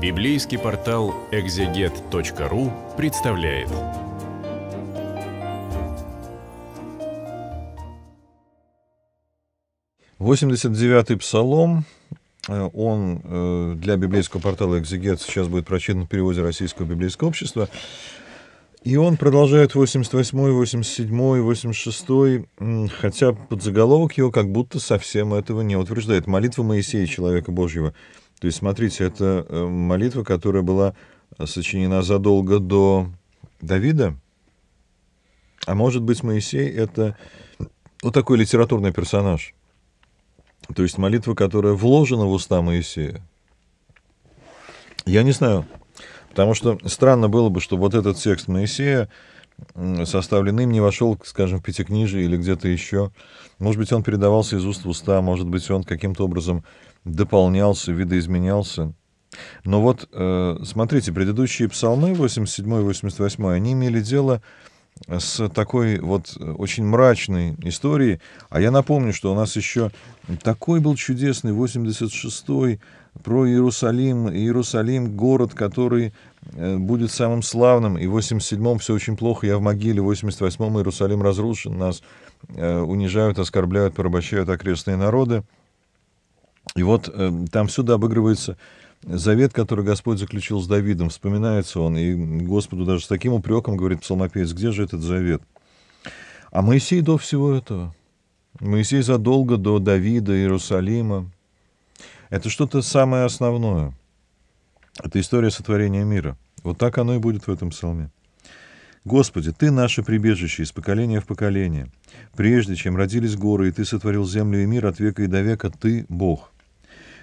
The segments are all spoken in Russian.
Библейский портал экзегет.ру представляет. Восемьдесят девятый псалом. Э, он э, для библейского портала «Экзегет» сейчас будет прочитан в переводе Российского библейского общества. И он продолжает 88, 87, 86, хотя подзаголовок его как будто совсем этого не утверждает. «Молитва Моисея, человека Божьего, то есть, смотрите, это э, молитва, которая была сочинена задолго до Давида, а может быть, Моисей — это вот ну, такой литературный персонаж. То есть молитва, которая вложена в уста Моисея. Я не знаю, потому что странно было бы, что вот этот текст Моисея, составленный им, не вошел, скажем, в Пятикнижие или где-то еще. Может быть, он передавался из уст в уста, может быть, он каким-то образом дополнялся, видоизменялся. Но вот, э, смотрите, предыдущие псалмы, 87 и 88, они имели дело с такой вот э, очень мрачной историей. А я напомню, что у нас еще такой был чудесный 86-й про Иерусалим. Иерусалим — город, который э, будет самым славным. И в 87-м все очень плохо, я в могиле. В 88-м Иерусалим разрушен, нас унижают, оскорбляют, порабощают окрестные народы. И вот э, там всюду обыгрывается завет, который Господь заключил с Давидом. Вспоминается он, и Господу даже с таким упреком говорит псалмопевец, где же этот завет? А Моисей до всего этого. Моисей задолго до Давида, Иерусалима. Это что-то самое основное. Это история сотворения мира. Вот так оно и будет в этом псалме. Господи, Ты наше прибежище из поколения в поколение. Прежде чем родились горы, и Ты сотворил землю и мир от века и до века, Ты — Бог.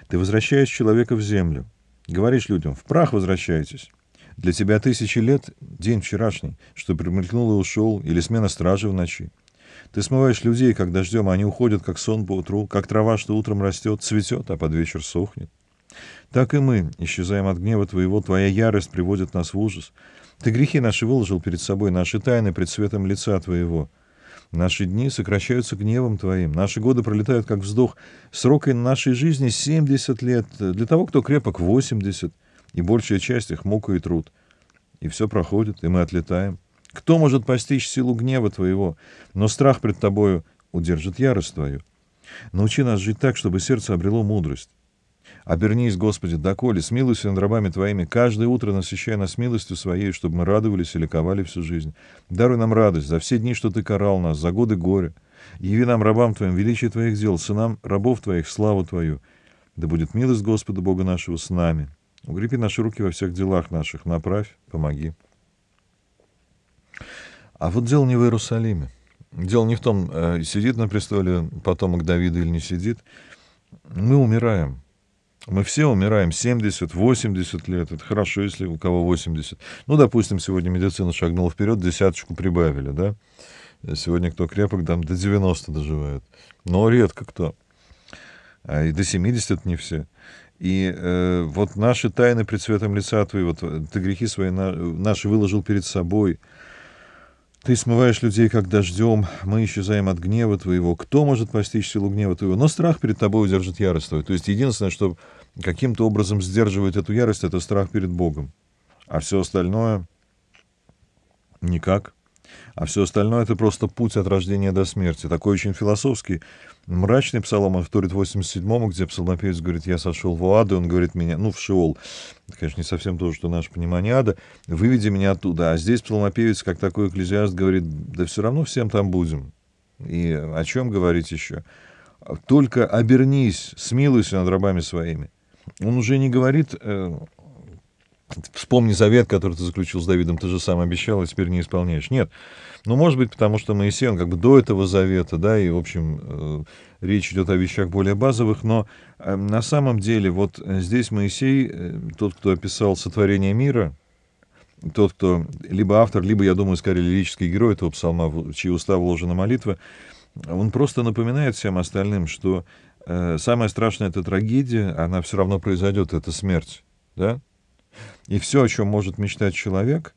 Ты возвращаешь человека в землю. Говоришь людям, в прах возвращайтесь. Для тебя тысячи лет — день вчерашний, что примелькнул и ушел, или смена стражи в ночи. Ты смываешь людей, как дождем, они уходят, как сон по утру, как трава, что утром растет, цветет, а под вечер сохнет. Так и мы исчезаем от гнева твоего, твоя ярость приводит нас в ужас. Ты грехи наши выложил перед собой, наши тайны пред светом лица твоего — Наши дни сокращаются гневом твоим, наши годы пролетают как вздох. Срок нашей жизни 70 лет, для того, кто крепок, 80, и большая часть их мука и труд. И все проходит, и мы отлетаем. Кто может постичь силу гнева твоего? Но страх пред тобою удержит ярость твою. Научи нас жить так, чтобы сердце обрело мудрость, Обернись, Господи, доколе, смилуйся над рабами Твоими, каждое утро насыщая нас милостью Своей, чтобы мы радовались и ликовали всю жизнь. Даруй нам радость за все дни, что Ты карал нас, за годы горя. Яви нам, рабам Твоим, величие Твоих дел, сынам рабов Твоих, славу Твою. Да будет милость Господа Бога нашего с нами. Укрепи наши руки во всех делах наших, направь, помоги. А вот дело не в Иерусалиме. Дело не в том, э, сидит на престоле потомок Давида или не сидит. Мы умираем. Мы все умираем 70, 80 лет. Это хорошо, если у кого 80. Ну, допустим, сегодня медицина шагнула вперед, десяточку прибавили, да? Сегодня кто крепок, там до 90 доживает. Но редко кто. А и до 70 это не все. И э, вот наши тайны пред цветом лица твоего, э, ты грехи свои на, э, наши выложил перед собой, ты смываешь людей, как дождем, мы исчезаем от гнева твоего. Кто может постичь силу гнева твоего? Но страх перед тобой удержит ярость твою. То есть единственное, что каким-то образом сдерживает эту ярость, это страх перед Богом. А все остальное никак. А все остальное — это просто путь от рождения до смерти. Такой очень философский, мрачный псалом, он вторит 87-му, где псалмопевец говорит, я сошел в ад, и он говорит меня, ну, в Шиол. Это, конечно, не совсем то, что наше понимание ада. Выведи меня оттуда. А здесь псалмопевец, как такой экклезиаст, говорит, да все равно всем там будем. И о чем говорить еще? Только обернись, смилуйся над рабами своими. Он уже не говорит э, Вспомни завет, который ты заключил с Давидом, ты же сам обещал, и а теперь не исполняешь. Нет. Ну, может быть, потому что Моисей, он как бы до этого завета, да, и, в общем, э, речь идет о вещах более базовых, но э, на самом деле вот э, здесь Моисей, э, тот, кто описал сотворение мира, тот, кто либо автор, либо, я думаю, скорее лирический герой этого псалма, в чьи уста вложена молитва, он просто напоминает всем остальным, что э, самая страшная эта трагедия, она все равно произойдет, это смерть, да, и все, о чем может мечтать человек,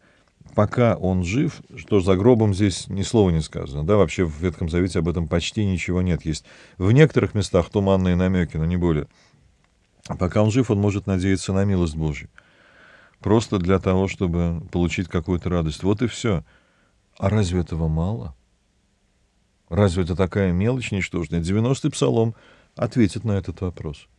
пока он жив, что за гробом здесь ни слова не сказано. Да, вообще в Ветхом Завете об этом почти ничего нет. Есть в некоторых местах туманные намеки, но не более. Пока он жив, он может надеяться на милость Божью. Просто для того, чтобы получить какую-то радость. Вот и все. А разве этого мало? Разве это такая мелочь ничтожная? 90-й псалом ответит на этот вопрос.